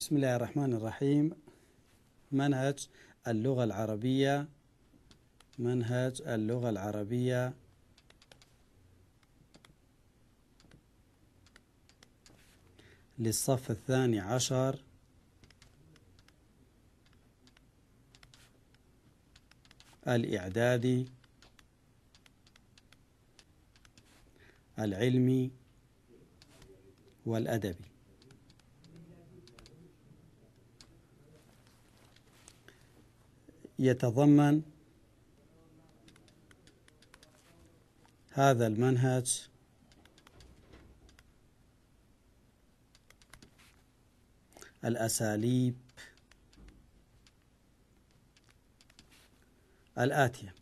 بسم الله الرحمن الرحيم منهج اللغة العربية منهج اللغة العربية للصف الثاني عشر الإعدادي العلمي والأدبي يتضمن هذا المنهج الأساليب الآتية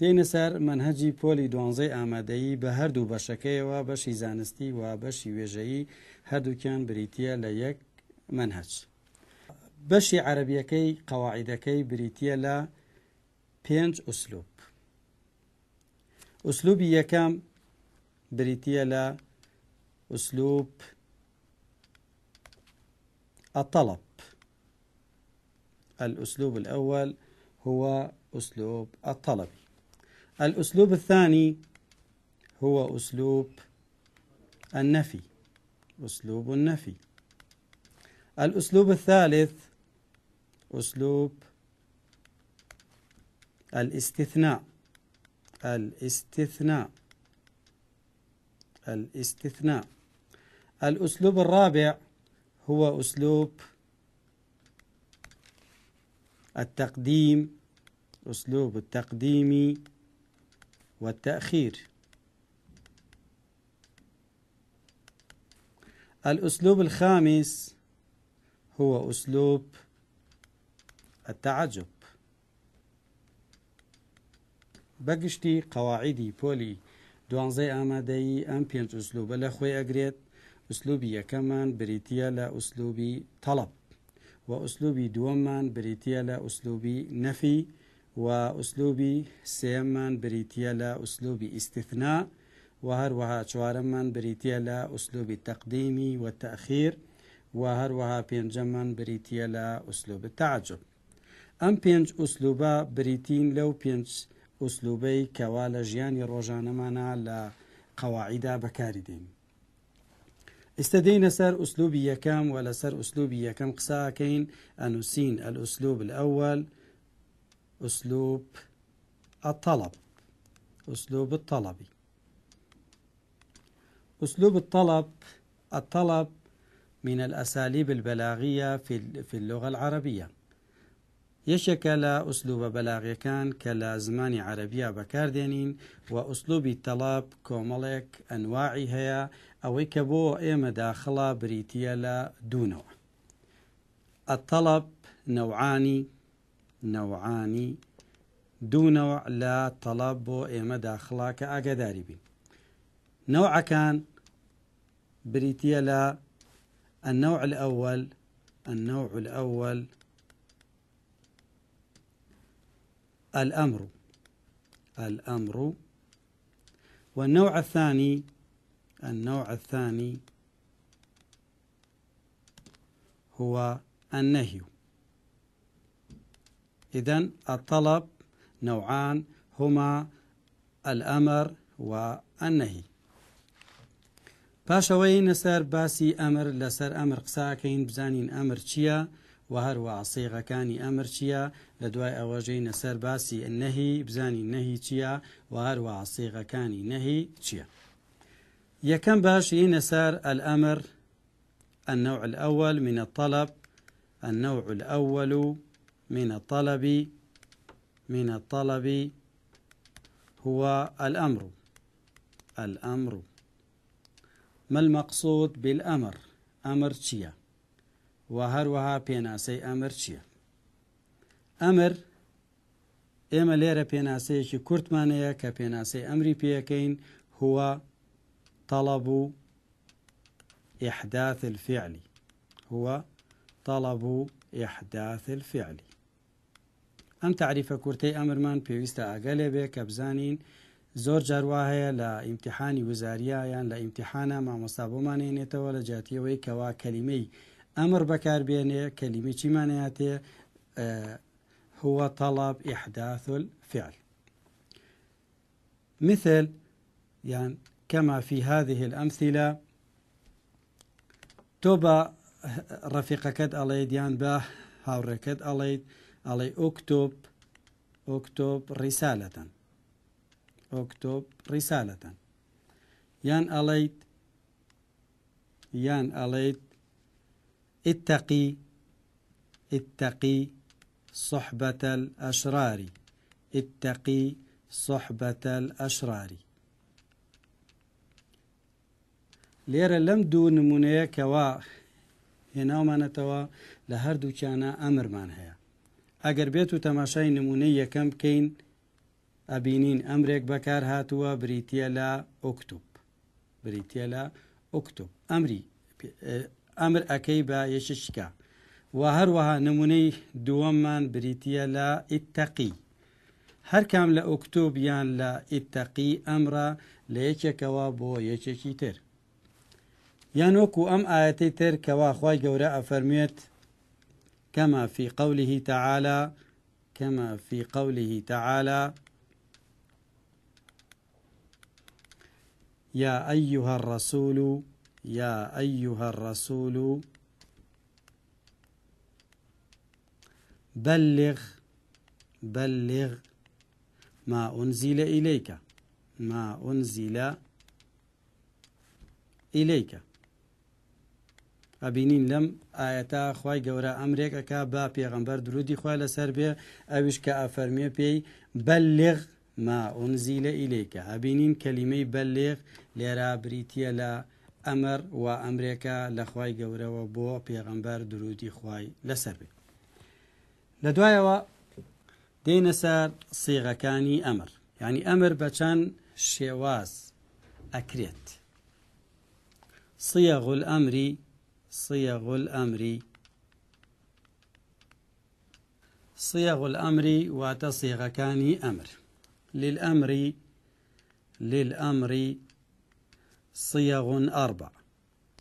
دێنە سەر منهەجی پۆلی دوانزەی ئامادەیی بە هەردوو و بەشی زانستی و بەشی وێژەیی هەردووکیان بریتە لە یەک منهج كي قواعد كي بريتيا لا بينج أسلوب أسلوب يكام بريتيا لا أسلوب الطلب الأسلوب الأول هو أسلوب الطلب الأسلوب الثاني هو أسلوب النفي أسلوب النفي الأسلوب الثالث أسلوب الاستثناء الاستثناء الاستثناء الأسلوب الرابع هو أسلوب التقديم أسلوب التقديم والتأخير الأسلوب الخامس هو أسلوب التعجب بقشتي قواعدي بولي دوانزەی ئامادەی ئەم پێنج ئوسلوبە لە خۆی ئەگرێت ئوسلوبی یەکەمان بریتە لە ئوسلوبی تەڵب و ئوسلوبی دووەممان بریتە لە ئوسلوبی نەفی و ئوسلوبی سێمان بریتە لە ئوسلوبی ئیسیفنا و هەروەها چوارەمان بریتە لە ئوسلوبی تەقدیمی و و وها پێنجەمان بریتیه لا اسلوب تعجب ام پێنج اسلوبا بریتین لو پێنج ئوسلوبەی کەوا جیانی ژیانی ڕۆژانەمانە لا قواعده بەکاری دێن استدينا سر أسلوبي يكام ولا سر أسلوبي يكام قساكين أنسين الأسلوب الأول أسلوب الطلب أسلوب الطلبی أسلوب الطلب الطلب من الأساليب البلاغية في اللغة العربية يشكل أسلوب بلاغي كان کە لە زمانی عەربیا بەکاردێنین و ئوسلوبی تەلاب کۆمەڵێک ئەنواعی هەیە ئەوەی کە بۆ ئێمە داخڵا بریتە لە دوونەوە ئەتەڵب نەوعانی نەوعانی دوونەوە لە تەلاب بۆ ئێمە داخڵا کە النوع الأول النوع الأول الأمر الأمر والنوع الثاني النوع الثاني هو النهي إذن الطلب نوعان هما الأمر والنهي پاشەوەی نەسەر باسی ئەمر لەسەر ئەمر قساکەین بزانین ئەمر چییە و هەروە سیغەکانی ئەمر چییە لە دوای ئەوەژەی نەسەر باسی نەهی بزانی نەهی چییە و هەروە سیغەکانی نەهی چییە یەکەم باشی نەسەر ئەلئەمر النوع الأول من الطلب النوع الأول من الطلب من الطلب هو الأمر الأمر ما المقصود بالأمر أمر چییە و هەروەها پێناسەی أمر چییە ئەمر ئێمە لێرە پێناسەیەکی کورتمانەیە کە پێناسەی أمري بيكين هو طلب إحداث الفعل هو طلب إحداث الفعل أم تعريف كورتي أمر مان بيوستا بێ کە بزانین زۆر جاروا هەیە لە ئیمتحانی وزاریایان لە ئیمتحانە مامۆستا بۆمانێنێتەوە لە جاتیەوەی کەوا کەلیمەی ئەمر بەکاربێنێ کەلیمە چیمانەیەاتێ هو طلب إحداث الفعل مثل يعني كما في هذه الأمثلة توبا كد أليد يعني با كد أليد علي أكتب أكتب رسالة ئۆکتۆب ڕیسالەتەن یان ئەڵیت یان ئەڵیت ئتەقی ئتەقی صحبەتەل ئەشراری ئتەقی صحبەتەل ئەشراری لێرە لەم دوو نمونەیە کەوا هێناومانەتەوە لە هەردووچانە ئەمرمان هەیە ئەگەر بێت و تەماشای نمونەی یەکەم بکەین ئەبینین ئەمرێک بەکار هاتووە بریتە لە ئۆکتوب بریتە لە ئۆکتوب ئەمری ئەمر ئەەکەی بە یەششکە و هەروەها نمونەی دووەممان بریتە لە ئیتەقی هەر کام لە ئۆکتۆبیان لە ئیتەقی ئەمرە لە یەکێکەوە بۆ یەکێکی تر یان وەکو ئەم ئاەتی تر کەوا خی گەورە ئەفەرمێت كما في قوله تعالى كما في قوله تعالى يا أيها الرسول يا أيها الرسول بلغ بلغ ما أنزل إليك ما أنزل إليك أبينين لم آياتا خواي قورا ئەمرێک ئەک با پێغمبەر درودی خوا لەسەر بێ ئەویش کە ئەفەرمیێ پێی ما ئۆنزیلە ئیلێکە ئەبینین کەلیمەی بەلێغ لێرا بریتە لە ئەمر و ئەمریکا لەخوای گەورەوە بۆ پێغەمبەر درودی خوای لەسەر بێت لە دوایەوە دێنە سەر سیغەکانی ئەمر یعنی ئەمر بە چەند شێواز ئەکرێت سیغ ئەمری سیغ ئەمری سیغ ئەمری واتە سیغەکانی ئەمر للأمر للأمر صيغ أربع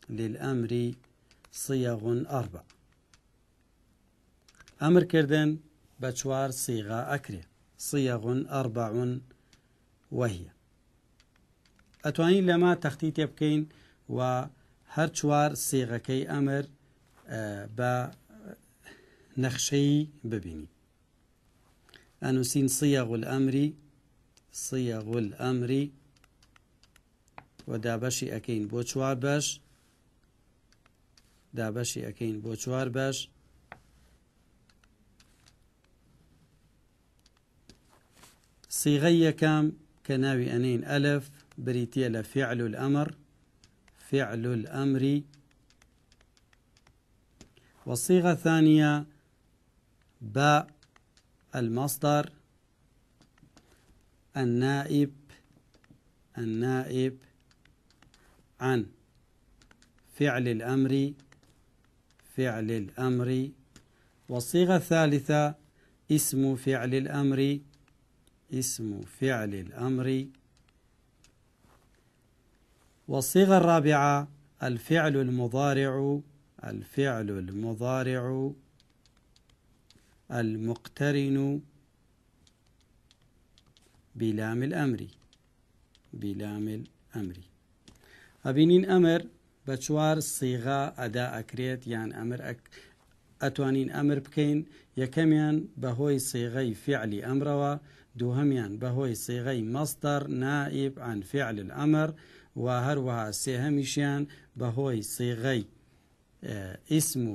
للأمر صيغ أربع أمر كردن بشوار صيغة أكري صيغ أربع وهي أتوانين لما تخطيط يبكين و هەر چوار امر با نخشي ببيني ببینی سين صيغ الامري صيغ الأمر ودابشي أكين بوتشوار باش دابشي أكين بوتشوار باش صيغية كام كناوي أنين ألف بريتية لفعل الأمر فعل الأمر والصيغة الثانية باء المصدر النائب النائب عن فعل الأمر فعل الأمر والصيغة الثالثة اسم فعل الأمر اسم فعل الأمر والصيغة الرابعة الفعل المضارع الفعل المضارع المقترن بلام الأمر بلام الأمر أبينين أمر بچوار صيغة أداء أكريت يعني أمر أك امر بكين بکەین بهوي بەهۆی سێغەی فعلی و دوهميان بهوي سێغەی مصدر نائب عن فعل الأمر و هەروەها سێهەمیشیان بەهۆی آه، سێغەی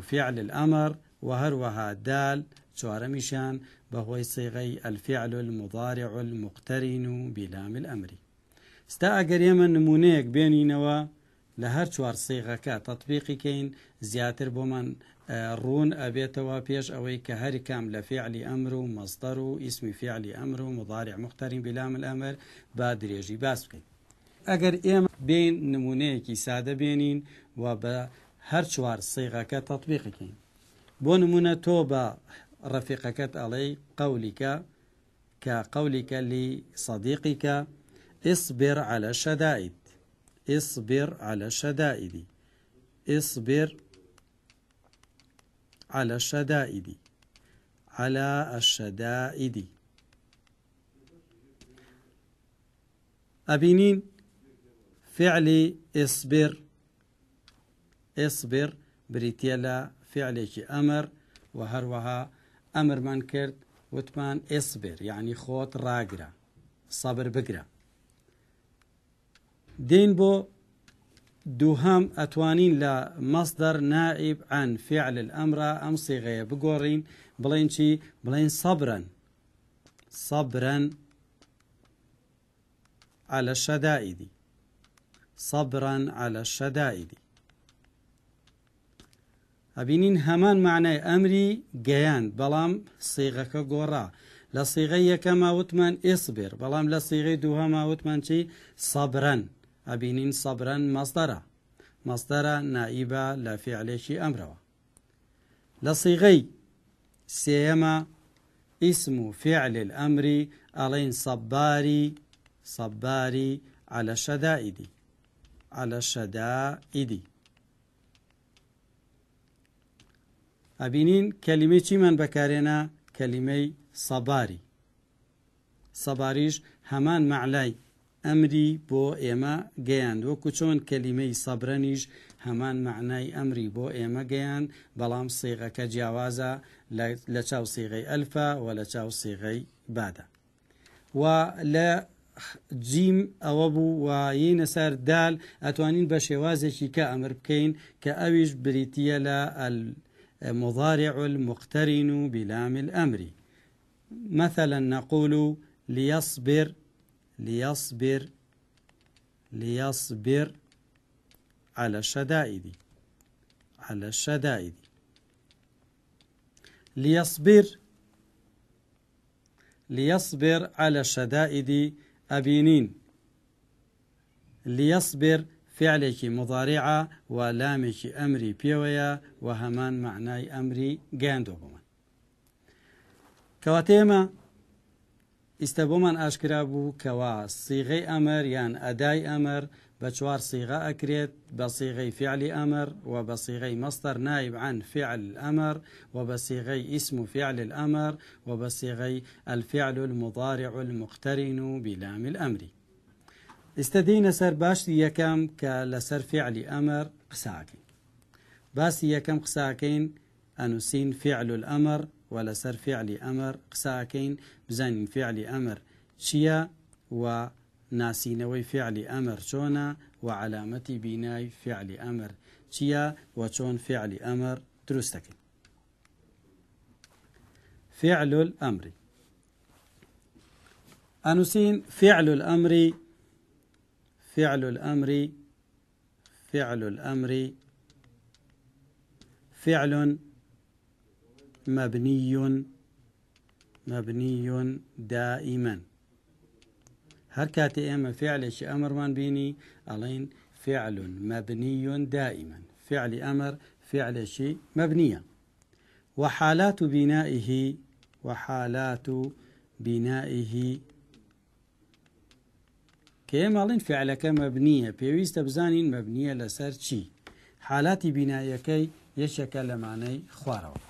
فعل الأمر و هەروەها دال چوارەمیشان بەهۆی صيغي الفعل المضارع المقترن بلام الأمر استا اگر يما نمونيك بيني نوا لهر چوار سێغەکە تطببیقیکەین زیاتر بۆمان ڕوون آه، ئەبێتەوە پێش ئەوەی کە هەری کام لە فعلی ئەمر و مەستەر و مضارع مقترن بلام الأمر بادر يجي باس اگر يما بين نمونيك سادة سادە بێنین و بە هەر چوار سیغەکە تطببیقیکەین بۆ نمونە رفيقك علي قولك كقولك لصديقك اصبر على الشدائد اصبر على الشدائد اصبر على الشدائد على الشدائد أبينين فعل اصبر اصبر بريتيلا فعلك أمر وهروها ئەمرمان کرد وتمان ئێسبێر یعنی خۆت ڕاگرە سەبر بگرە دین بۆ دووهام ئەتوانین لە مەسدەر نائب عن فعل ئەمرا ئەم سیغەیە بگۆڕین بڵێن چی بڵێن سەبرن سەبرن على الشدائد صبرا على الشدائد ئەبینین هەمان معنای ئەمری گەیان بەڵام سیغەکە گۆڕا لە سیغی یەکەما وتمان اصبر بلام لصیغه دوها ما وتمان چی صبرن ابینین صبرن مصدره مصدره نائبه لفعله چی امره لصیغه سیما اسم فعل الامری علین صباری صباری على شەدائیدی على شەدائیدی ئەبینین کەلیمەی چیمان بەکارێنا کەلیمەی سەباری سەباریش هەمان مەعلای ئەمری بۆ ئێمە گەیان وەکو چۆن کەلیمەی سەبرەنیش هەمان معنای ئەمری بۆ ئێمە گەیان بەڵام سیغەکە جیاوازە لە چاو سیغەی ئەلفا و لە چاو سیغەی بادە و لە جیم ئەوە بوو وایینە سەر دال ئەتوانین بە شێوازێکی کە ئەمر بکەین کە ئەویش بریتە لە مضارع المقترن بلام الأمر مثلا نقول ليصبر ليصبر ليصبر على الشدائد على الشدائد ليصبر ليصبر على الشدائد أبينين ليصبر فعلێکی مضارعة و أمري ئەمری وهمان معناي أمري معنای ئەمری كواتيما استبومان أشكرابو ئیستا بۆمان ئاشکرا بوو کەوا أمر ئەمەر یان ئەدای ئەمەر بە چوار سیغا ئەکرێت بە عن فعل الأمر وبصيغي اسم فعل الأمر وبصيغي الفعل المضارع المقترن بلام الأمر ئێستا دەینە سەر يكم یەکەم فعل أمر فعلی باس قساکەین باسی یەکەم قساکەین ئەنووسین فعل الأمر و سر فعل أمر قساكين بزن فعل أمر شيا و ناسینەوەی فعلی ئەمەر چۆنا و علامەتی بناي فعل ئەمەر شيا و شون فعل ئەمەر دروستەکەین فعل الأمر أنسين فعل الأمر فعل الأمر فعل الأمر فعل مبني مبني دائما هر كاتي اما فعل شي امر من بيني الين فعل مبني دائما فعل امر فعل شي مبنيه وحالات بنائه وحالات بنائه کە ئێماڵین فعلەکە مەبنیە پێویستە بزانین مەبنیە لەسەر چی حالاتی بینایەکەی یەکێکە لەمانەی خوارەوە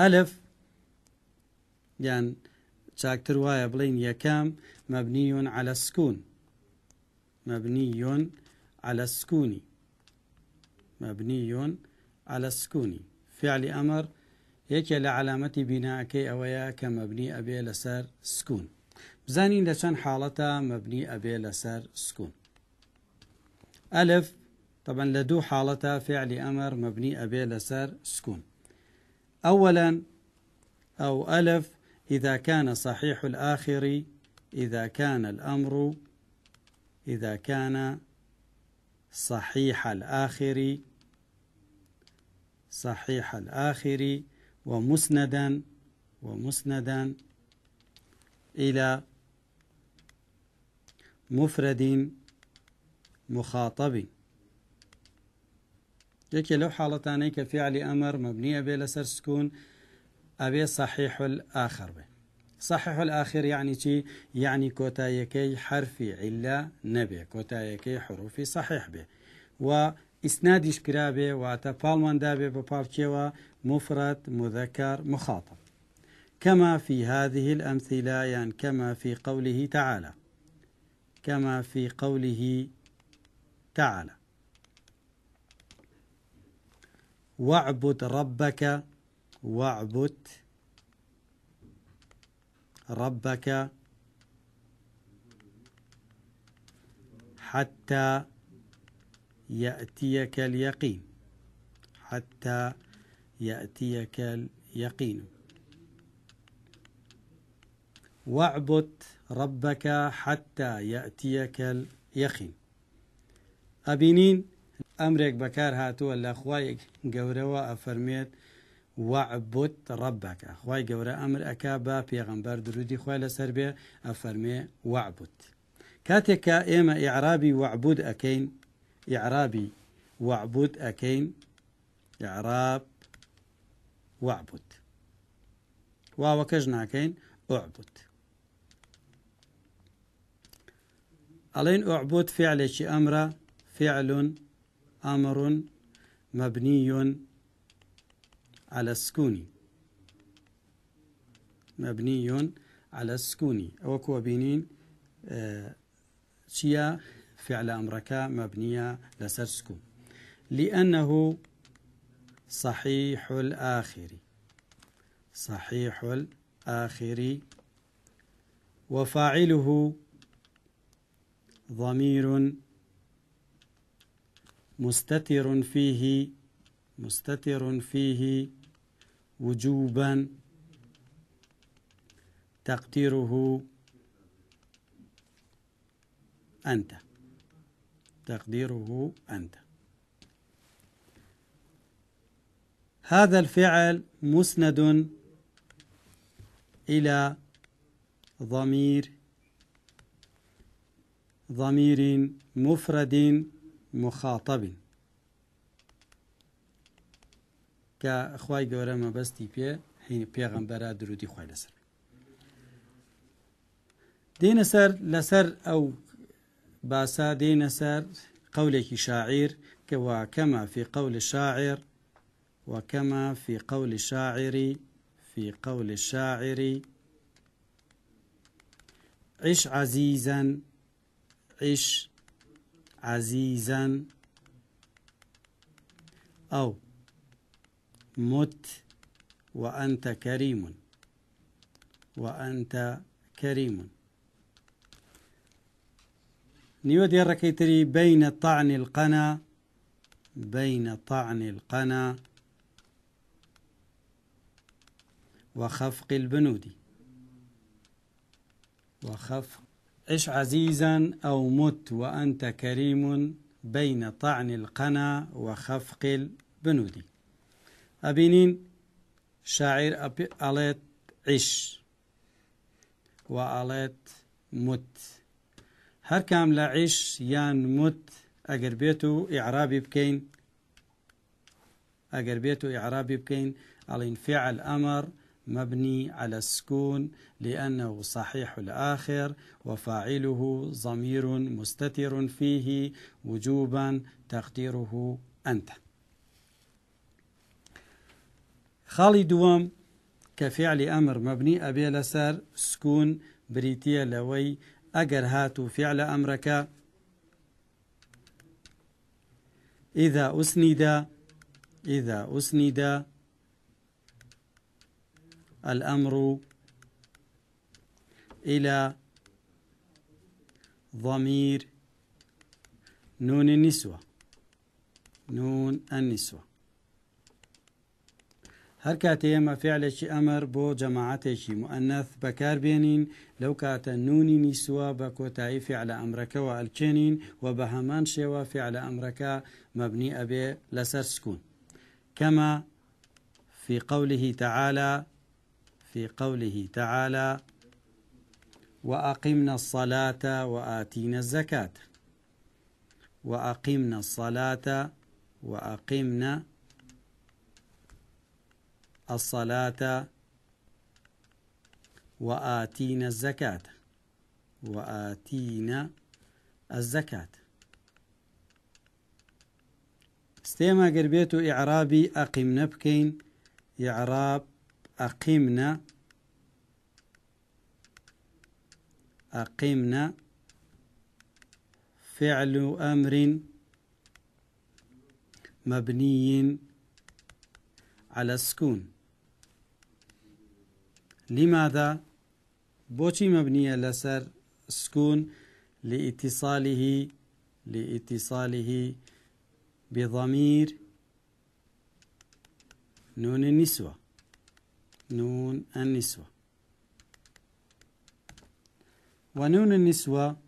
ئەلف یان چاکتر وایە بڵین یەکەم مەبنیون على سکون مەبنیون على سکونی مەبنیون على سکونی فعلی ئەمر یەکێ لە علامەتی بیناکەی ئەوەیە کە مەبنی ئەبێ لەسەر سکون بزانین لە چەند حاڵەتە مەبنی لسر سكون سکون طبعا لدو دوو فعل امر ئەمەر مەبنی لسر سكون أولا أو ألف إذا كان صحيح الآخر إذا كان الأمر إذا كان صحيح الآخر صحيح الآخر ومسندا ومسندا إلى مفرد مخاطب یەکێ لو حاڵەتانەی کە فعل امر مبنية بێ لەسەر سكون ابي صحيح الآخر به صحيح الآخر يعني چی یعنی يعني کۆتاییەکەی حرفی عیلا نەبێ کۆتاییەکەی حروفی صحیح بێ و ئیسنادیش کرا بێ واتە پاڵماندا بێ بە پاڵکێوە مفرد مذكر مخاطب كما في هذه الأمثلة يعني كما في قوله تعالى كما في قوله تعالى واعبد ربك واعبد ربك حتى يأتيك اليقين حتى يأتيك اليقين واعبد ربك حتى يأتيك اليقين أبينين أمرك بكار هاتو الأخوة جوروا أفرميت واعبد ربك خواي جورا أمر أكابا غنبر درودي خوي لا بي أفرمي واعبد كاتك إما إعرابي واعبد أكين إعرابي واعبد أكين إعراب واعبد واو كين اعبد ألين أعبود فعل شي أمر فعل أمر مبني على السكون مبني على السكون أو كوابينين آه شيا فعل أمرك مبنية لسر سكون لأنه صحيح الآخر صحيح الآخر وفاعله ضمير مستتر فيه مستتر فيه وجوبا تقديره أنت تقديره أنت هذا الفعل مسند إلى ضمير ضمير مفرد مخاطب كأخواي قورما بستي بي حين بيغمبرا درودي خواي لسر دين سر لسر أو باسا دين سر قولك شاعر كما في قول الشاعر وكما في قول الشاعر في قول الشاعر عش عزيزا عش عزيزا أو مت وأنت كريم وأنت كريم نيودي دير بين طعن القنا بين طعن القنا وخفق البنود وخفق عش عزيزا أو مت وأنت كريم بين طعن القنا وخفق البنود أبينين شاعر أليت عش وأليت مت هر كام عش يان مت أقربيتو إعرابي بكين أقربيتو إعرابي بكين ألين فعل أمر مبني على السكون لأنه صحيح الآخر وفاعله ضمير مستتر فيه وجوبا تقديره أنت خالي دوام كفعل أمر مبني أبي ئەبێ سكون بريتيا لوي أجر هاتو فعل أمرك إذا أسند إذا أسند الأمر إلى ضمير نون النسوة نون النسوة هركات يما فعل شي أمر بو جەماعاتێکی شي مؤنث بكار بينين لو كات نون کۆتایی بكو ئەمرەکەەوە على أمرك والكينين وبهمان شوا فعلە ئەمرەکە مەبنی ئەبێ لەسەر سکوون كما في قوله تعالى في قوله تعالى وأقمنا الصلاة وآتينا الزكاة وأقمنا الصلاة وأقمنا الصلاة وآتينا الزكاة وآتينا الزكاة استيما قربيتو إعرابي أقمنا بكين إعراب أقمنا أقمنا فعل أمر مبني على السكون لماذا مبني على سر سكون لاتصاله لاتصاله بضمير نون النسوة نون النسوة ونون النسوة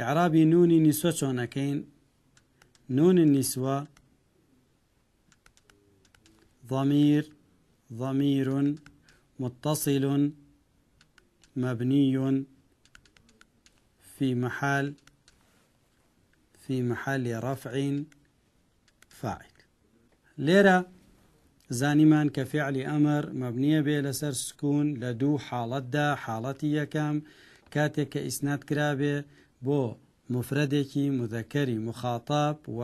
إعرابي نون النسوة شونكين نون النسوة ضمير ضمير متصل مبني في محل في محل رفع فاعل ليرة زانیمان کە فعلی ئەمر مەبنیە بێ لەسەر سکون لە دوو حاڵەتدا حاڵەتی یەکەم کاتێک کە ئیسنات کرابێ بۆ مفردێکی مذكري مخاطب و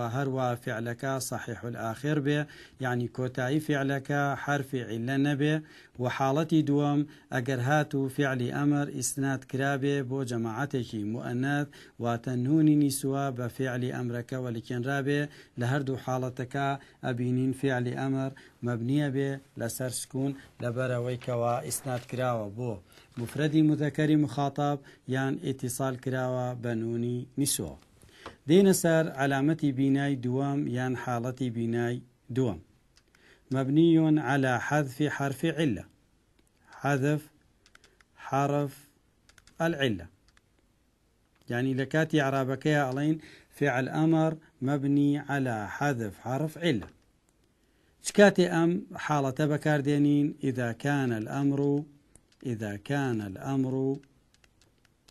فعلك صحيح الآخر به يعني كوتاي فعلك حرف عیلە نبه و حاڵەتی دووەم ئەگەر هات و فعلی ئەمر ئیسنات کرابێ بۆ جەماعاتێکی مؤەنەت واتە نونی نیسووە بە فعلی ئەمرەکە وەلیکێنرابێ لە هەردوو حاڵەتەکە ئەبینین فعلی ئەمر وإسناد بێ بو مفردي مذكري مخاطب يان اتصال كراوة بنوني نسوة نیسۆ دێنە علامة علامەتی دوام يان حالة حاڵەتی دوام مبني على حذف حرف علة حذف حرف العلة يعني لكاتي عرابك يا ألين فعل أمر مبني على حذف حرف علة شكاتي أم حالة بكاردينين إذا كان الأمر إذا كان الأمر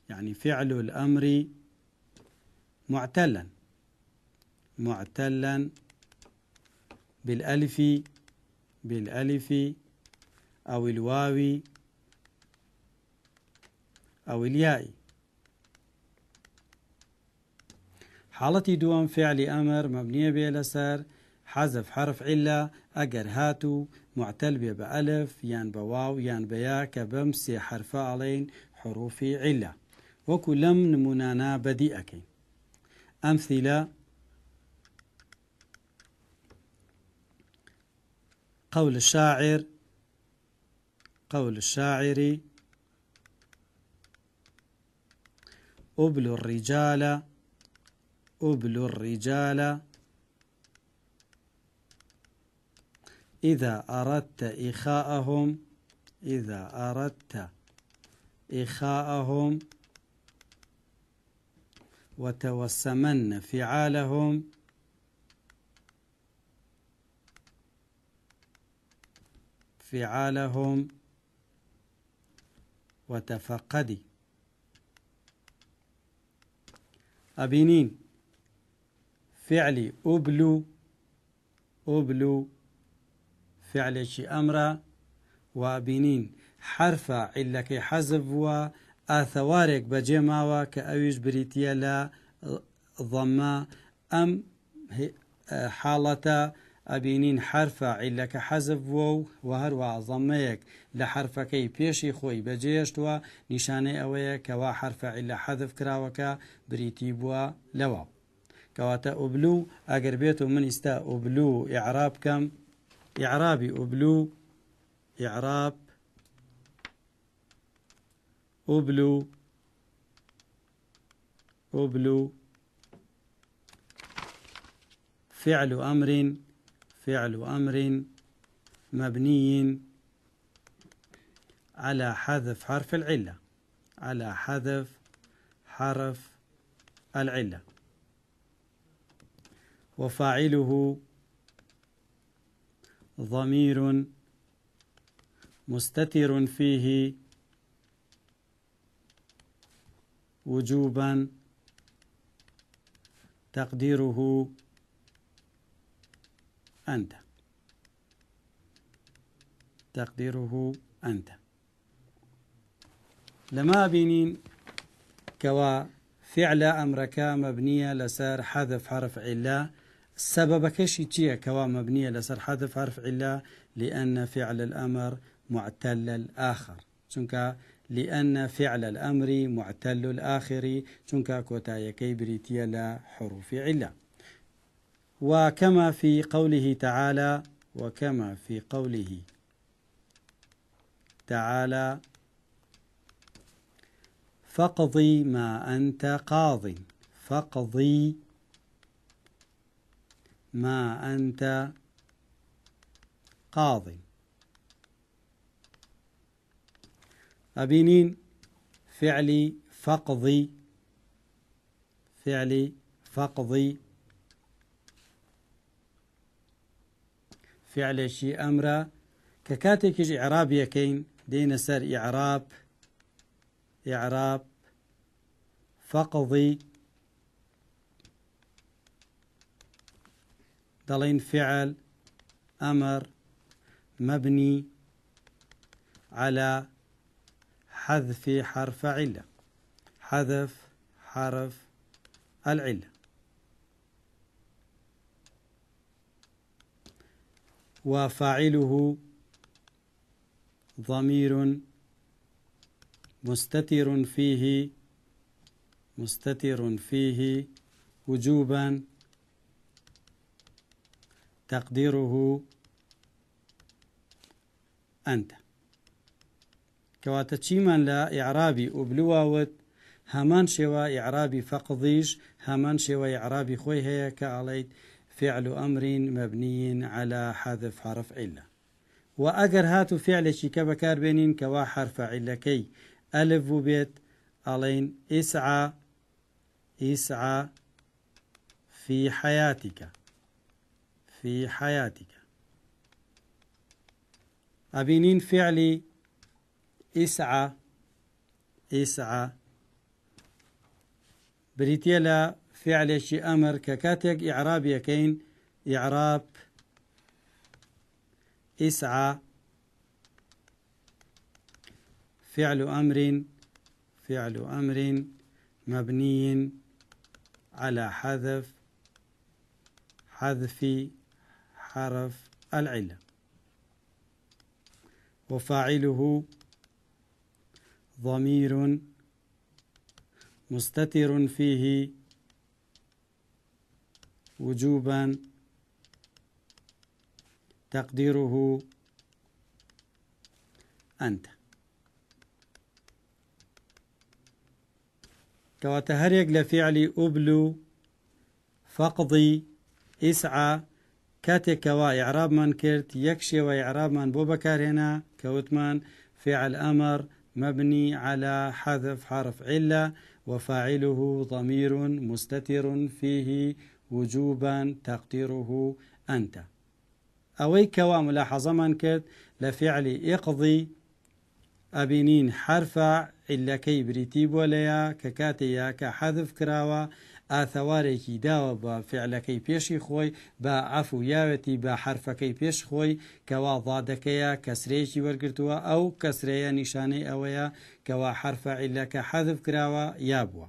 يعني فعل الأمر معتلا معتلا بالألف بالألف أو الواو أو الياء حالة دوام فعل أمر مبنية بالأسر حذف حرف علة أجر هاتو معتل بێ بألف يان یان يان واو یان بەیا کە بەم سێ حرفە ئەڵێن حروفی عیلە وەکو نمونانا بەدی ئەەکەین قول الشاعر قول الشاعر أبل الرجال أبل الرجال إذا أردت إخاءهم إذا أردت إخاءهم وتوسمن فعالهم فعالهم وتفقدي أبينين فعلي أبلو أبلو فعلێکی ئەمرە و بینین حرفە عیلەکەی حەزب بووە ئاثەوارێک بەجێ ماوە کە ئەویش بریتە لە ضەمە ئەم حاڵەتە ئەبینین حرفە عیلەکە حەزب بووە و و هەروە زەمەیەک لە حرفەکەی پێشی خۆی بەجێشتوە نیشانەی ئەوەیە کەوا حرفە عیلە حەذف کراوەکە بریتی بووە لەوە کەواتە ئوبلو ئەگەر بێت و من ئیستا ئوبلو عرااب بکەم إعرابي أبلو إعراب أبلو أبلو فعل أمر فعل أمر مبني على حذف حرف العلة على حذف حرف العلة وفاعله ضمير مستتر فيه وجوبا تقديره أنت تقديره أنت لما بينين كوا فعل أمرك مبنية لسار حذف حرف علا سببكش تشيء كوا مبنية لسر حذف حرف علة لأن فعل الأمر معتل الآخر تنكا لأن فعل الأمر معتل الآخر چونك كوتايكي بريتيا لا حروف علة وكما في قوله تعالى وكما في قوله تعالى فاقضي ما أنت قاض فاقضي ما أنت قاضي أبينين فعلي فقضي فعلي فقضي فعل شي أمر کە إعراب يكين دين سر إعراب إعراب فقضي دەڵێن فعل أمر مبني على حذف حرف علة حذف حرف العلة وفاعله ضمير مستتر فيه مستتر فيه وجوبا تقديره أنت کەواتە لا إعرابي عرابی ئوبلوواوت هەمان شێوە عرابی إعرابي هەمان شێوەی عرابی خۆی فعل أمر مبني على حذف حرف علة وأجر هاتو هات شيكابا كاربينين كوا بەکاربێنین کەوا كي ألف بوو ألين إسعى إسعى في حياتك في حياتك أبينين فعلي اسعى اسعى بريتيلا فعل شي أمر ككاتيك إعراب يكين إعراب اسعى فعل أمر فعل أمر مبني على حذف حذف حرف العلة وفاعله ضمير مستتر فيه وجوبا تقديره أنت كواتهريق لفعل أبلو فقضي اسعى إعراب عراابمان يكشي یەک شێوە عراابمان بوبكار هنا كوتمان فعل أمر مبني على حذف حرف علة وفاعله ضمير مستتر فيه وجوبا تقديره أنت أوي كوا ملاحظة من كرت لفعل اقضي أبنين حرف إلا كي بريتيب وليا ككاتيا كحذف كراوة ئاثەوارێکی داوە بە فعلەکەی پێشی خۆی بە ئەف و یاوەتی بە حرفەکەی پێش خۆی کەوا ڕادەکەیە کەسرەیەکی وەرگتووە ئەو کەسرەیە نیشانەی ئەوەیە کەوا حرفە عیلەکە حەذف کراوە یا بووە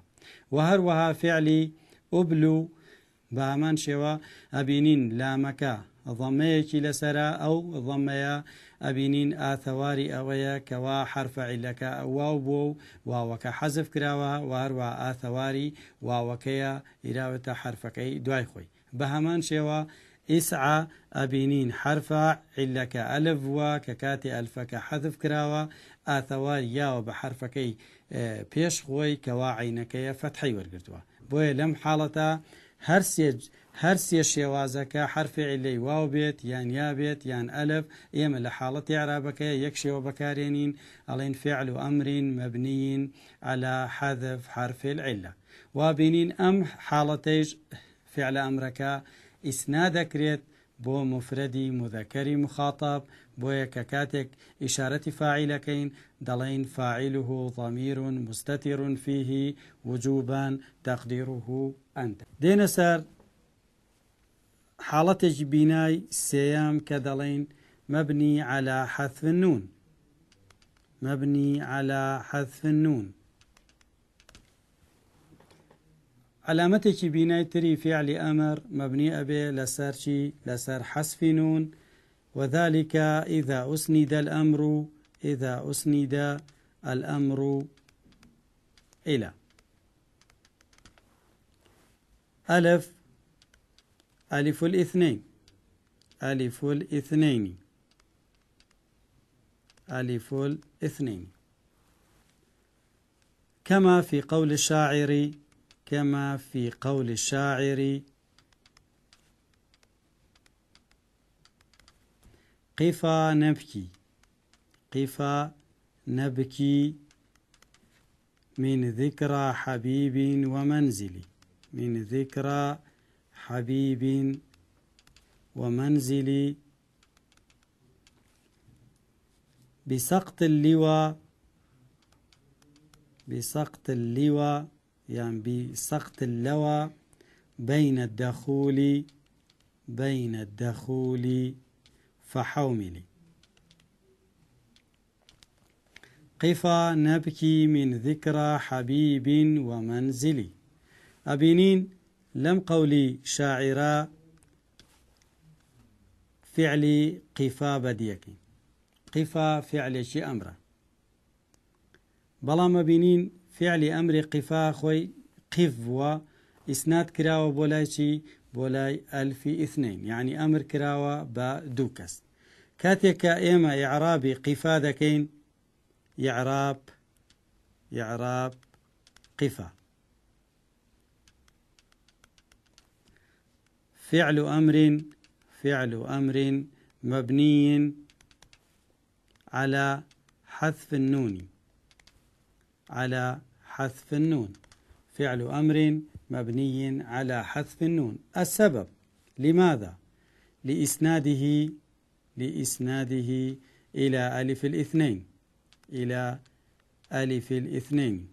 و هەروەها فعلی ئوبلو بە هەمان شێوە ئەبینین لامەکە ضەمەیەکی لەسرە ئەو ضەمەیە ئەبینین ئاتەواری ئەوەیە کەوا حرفعیلەکە واو بۆ و واوەکە حەزف کراوە واروە ئاتەواری واوەکەیە ئیراوێتە حرفەکەی دوای خۆی بە هەمان شێوە ئیسعا ئەبینین حرفە عیلەکە ئەلف وە کە کاتی ئەلفەکە حەذف کراوە ئاتەوار یاوە بە حرفەکەی پێش خۆی کەوا عینەکەیە فەتحی وەرگتووە بۆیە لەم حاڵەتە هەر سێج هەر سێ شێوازەکە حرفی علي واو بێت یان یا بێت یان ئەلف ئێمە لە حاڵەتی عرابەکەی یەک شێوە بەکارێنین ئەڵین فعل و ئەمرین مەبنین على حذف حرف العلة وابینین ئەم حاڵەتەیش فعل ئەمرەکە ئیسنا دەکرێت بۆ مفردی مذەکەری مخاطب بۆیە کە کاتێک ئیشارەتی فاعیلەکەین فاعله ضمیر مستتر فيه وجوبان تقديره أنت دێنە سەر حالتج بناي سيام كدلين مبني على حذف النون مبني على حذف النون علامتك بناي تري فعل أمر مبني أبي لسرشي لسار حذف نون وذلك إذا أسند الأمر إذا أسند الأمر إلى ألف ألف الاثنين ألف الاثنين ألف الاثنين كما في قول الشاعر كما في قول الشاعر قفا نبكي قفا نبكي من ذكرى حبيب ومنزلي من ذكرى حبيب ومنزلي بسقط اللواء بسقط اللواء يعني بسقط اللواء بين الدخول بين الدخول فحوملي قفا نبكي من ذكرى حبيب ومنزلي أبنين لم قولي شاعرا فعلي قفا بديكي قفا فعل شي أمرا بلا ما بينين فعلي أمر قفا خوي قف و إسناد كراوة بولاي شي بولاي ألف اثنين يعني أمر كراوة با دوكس كاتيكا کەس إعرابي قفا ئێمە إعراب إعراب قفا فعل أمر فعل أمر مبني على حذف النون على حذف النون فعل أمر مبني على حذف النون السبب لماذا لإسناده لإسناده إلى ألف الاثنين إلى ألف الاثنين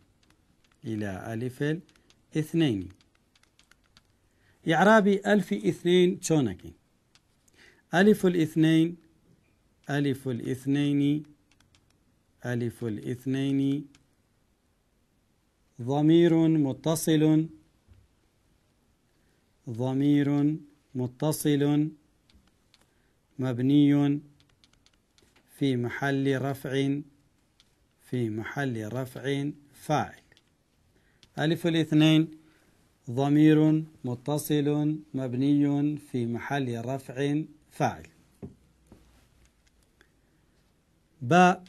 إلى ألف الاثنين إعرابي ألف اثنين شونكي ألف الاثنين ألف الاثنين ألف الاثنين ضمير متصل ضمير متصل مبني في محل رفع في محل رفع فاعل ألف الاثنين ضمير متصل مبني في محل رفع فاعل باء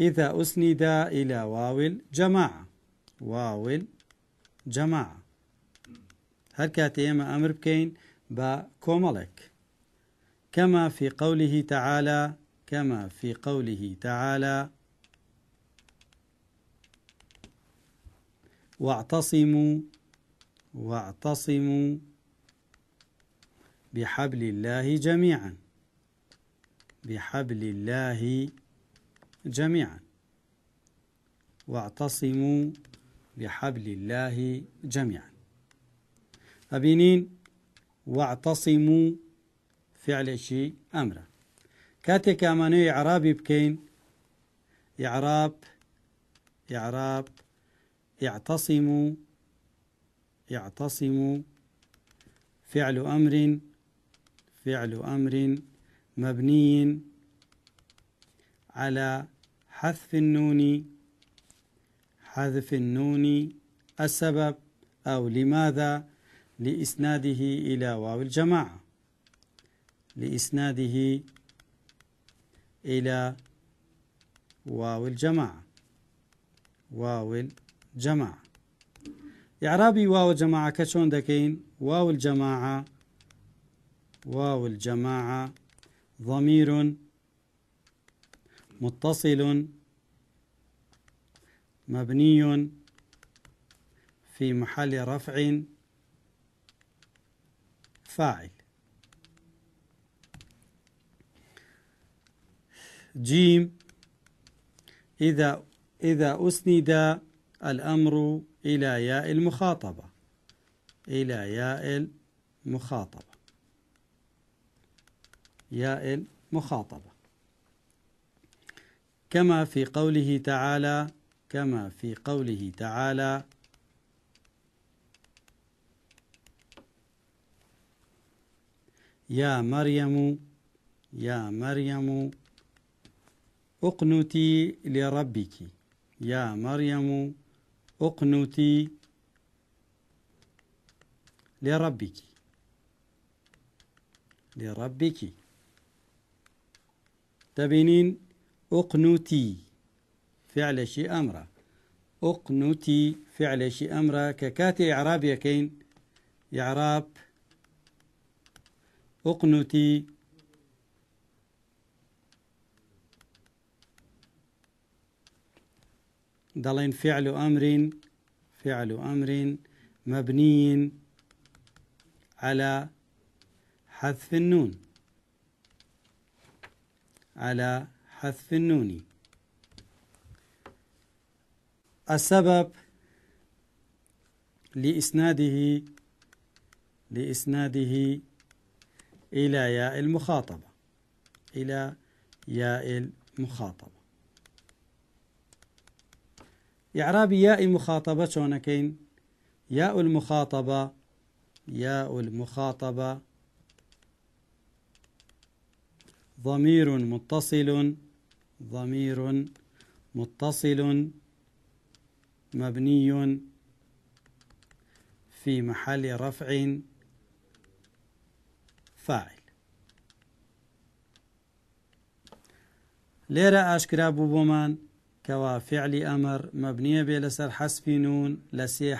إذا أسند إلى واو جماعة واو جماعة هل كاتي إما أمر بكين با كومالك كما في قوله تعالى كما في قوله تعالى واعتصموا واعتصموا بحبل الله جميعا بحبل الله جميعا واعتصموا بحبل الله جميعا أبينين واعتصموا فعل شيء أمر كاتك أمانو إعراب بكين إعراب إعراب يعتصم يعتصم فعل أمر فعل أمر مبني على حذف النون حذف النون السبب أو لماذا لإسناده إلى واو الجماعة لإسناده إلى واو الجماعة واو جماعة إعرابي واو جماعة كشون دكين واو الجماعة واو الجماعة ضمير متصل مبني في محل رفع فاعل جيم إذا إذا أسند الأمر إلى ياء المخاطبة إلى ياء المخاطبة ياء المخاطبة كما في قوله تعالى كما في قوله تعالى يا مريم يا مريم اقنتي لربك يا مريم اقنتي لربك لربك تبينين اقنتي فعل شي امر اقنتي فعل شي امر ككاتي اعراب يكين اعراب اقنتي دلين فعل أمر فعل أمر مبني على حذف النون على حذف النون السبب لإسناده لإسناده إلى ياء المخاطبة إلى ياء المخاطبة إعرابي ياء مخاطبة شونكين ياء المخاطبة ياء المخاطبة ضمير متصل ضمير متصل مبني في محل رفع فاعل ليرة أشكرا بومان كوا فعل أمر مبنية بلسر حسب نون لسي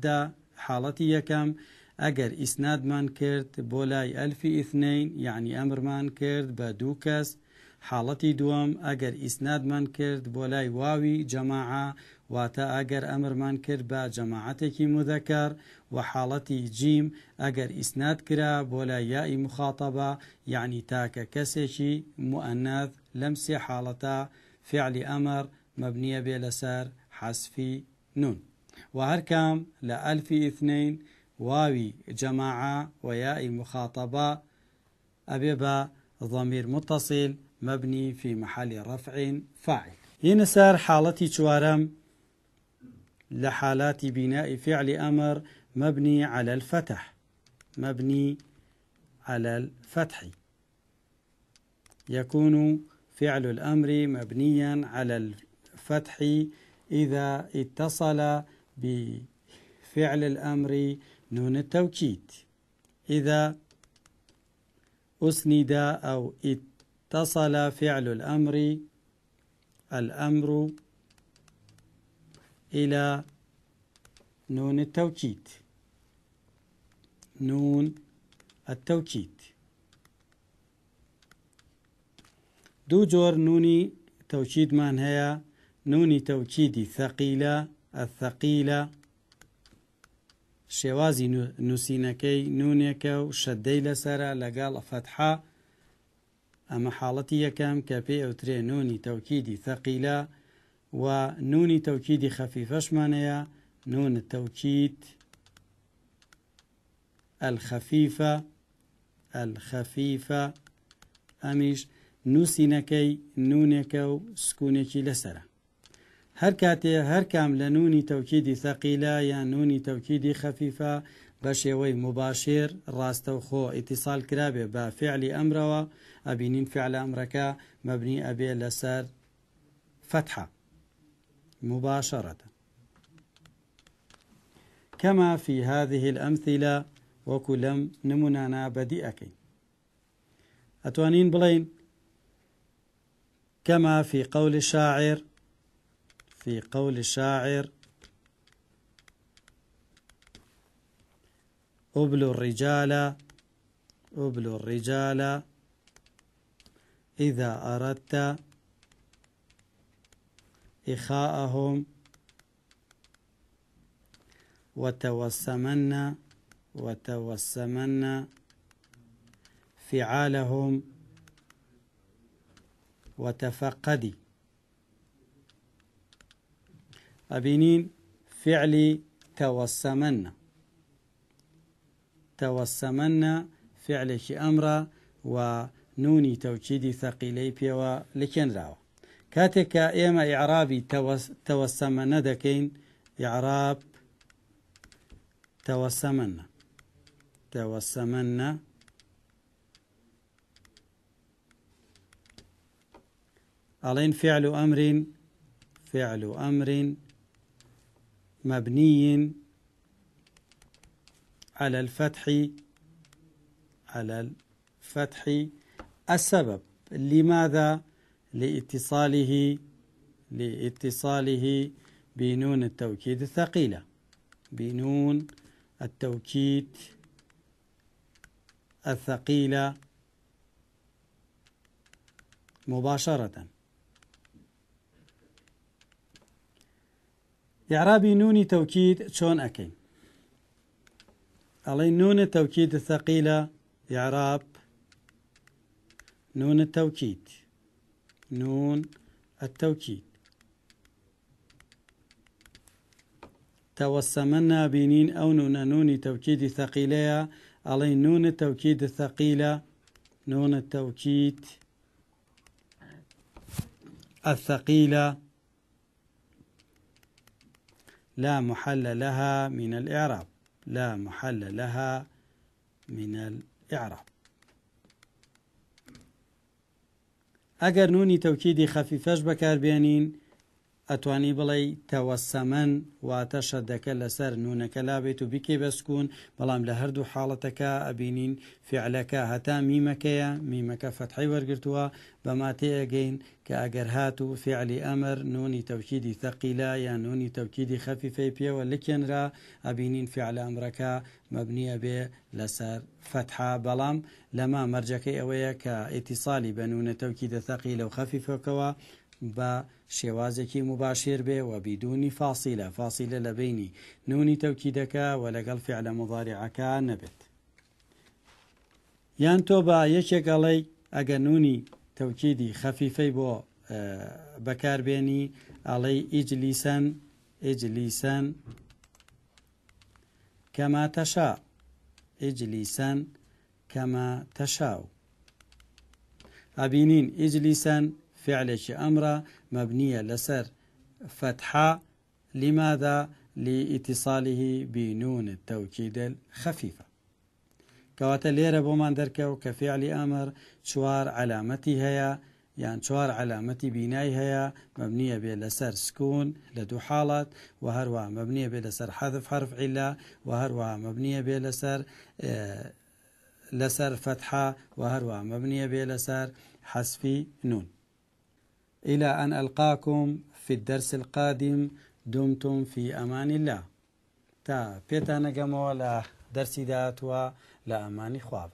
دا حالتي يكم أجر إسناد من كرت بولاي ألف اثنين يعني أمر من كرت بدوكس حالتي دوم أجر إسناد من كرت بولاي واوي جماعة واتا أجر أمر من كرت بجماعتك مذكر وحالتي جيم أجر إسناد كرا بولاي يائي مخاطبة يعني تاك كسشي مؤنث لمسي حالتا فعل أمر مبنية بلسار حسفي نون وهركام لألف اثنين واوي جماعة وياء مخاطبة أبيبا ضمير متصل مبني في محل رفع فاعل ينسار حالتي شوارم لحالات بناء فعل أمر مبني على الفتح مبني على الفتح يكون فعل الأمر مبنيا على فتحي إذا اتصل بفعل الأمر نون التوكيد إذا أسند أو اتصل فعل الأمر الأمر إلى نون التوكيد نون التوكيد دو جور نوني توكيد من هي نون توكيد ثقيلة الثقيلة شوازي نسينكي نونيك و شەدەی لقال فتحة أما حالتي حاڵەتی یەکەم أو تري ئەوترێ توكيد ثقيلة تەقیلا و خفيفة شمانية نون التوكيد الخفيفة الخفيفة أمش نووسینەکەی نونيك و سکوونێکی هر کاتێ هر کام لە نونی تەوکیدی سەقیلا یان نونی تەوکیدی خەفیفا بە شێوەی مباشێر ڕاستە و خۆ ئیتیسال کرابێ بە فعلی فعل امرك مبني ئەبێ لسر فتحة مباشرة كما في هذه الأمثلة وكلم نمنانا بديئك أتوانين بلين كما في قول الشاعر في قول الشاعر أبل الرجال أبل الرجال إذا أردت إخاءهم وتوسمن وتوسمن فعالهم وتفقدي أبينين فعل توسمنا توسمنا فعل شي أمر ونوني توشيدي ثقيلي بيوا لكن راو كاتك إما إعرابي توس توسمنا دكين إعراب توسمنا توسمنا ألين فعل أمر فعل أمر مبني على الفتح على الفتح السبب لماذا لاتصاله لاتصاله بنون التوكيد الثقيلة بنون التوكيد الثقيلة مباشرة یعرابی نونی تەوکید چۆن ئەەکەین ئەڵێ نونە تەوکید سەقیلە یعراب نونە تەوکید نون ئەتەوکید تەوەسەمە نابینین ئەو نونە نونی تەوکیدی سەقیلەیە ئەڵێ نونە تەوکید سەقیلە نونە تەوکید ئەسەقیلە لا محل لها من الإعراب لا محل لها من الإعراب أجر نوني توكيدي تەوکیدی بكار بيانين ئەتوانی بڵێ تەوەسەمەن واتە شەدەکە لەسەر نونەکە لابێت و بکێ بەسکون بەڵام لە هەردوو حاڵەتەکە ئەبینین فعلەکە هەتا میمەکەیە میمەکە فەتحی وەرگتووە بە ماتەیەگەین کە ئەگەر هات و فعلی ئەمر نونی تەوکیدی تەقیلا یان نونی تەوکیدی خەفیفەی پێوە لکێنرا ئەبینین فعل ئەمرەکە مەبنیە بێ لەسەر فەتحا بەڵام لەما مەرجەکەی ئەوەیە کە ئێتیساڵی بەنونە تەوکی دەتەقی لەو خەفیفەکەەوە بە شێوازێکی مباشر بێ و بیدونی فاسیلە فاسیلە لە بینی نونی تەوکی دەکە و لەگەڵ فعلە مضارعەکە نەبێت یان تۆ بە یەکێکەڵی ئەگە نونی تەوکیدی خەفیفەی بۆ بەکاربێنی ئەڵی ئیجلیسەن ئجلیسەن کەما تەشا ئجلیسەن کەما تەشاو ئەبینین ئجلیسەن فعلێکی أمر مبنية لسر فتحة لماذا لإتصاله بنون التوكيد الخفيفة كواتا ليرة بومان دركو كفعل أمر شوار علامتي هيا يعني شوار علامتي بناي هيا مبنية بلسر سكون لدو حالات وهروا مبنية بلسر حذف حرف علا وهروا مبنية بلسر آه، لسر فتحة وهروا مبنية بلسر حذف نون إلى أن ألقاكم في الدرس القادم دمتم في أمان الله تا بيتانا قموا لدرسي داتوا لأمان خواب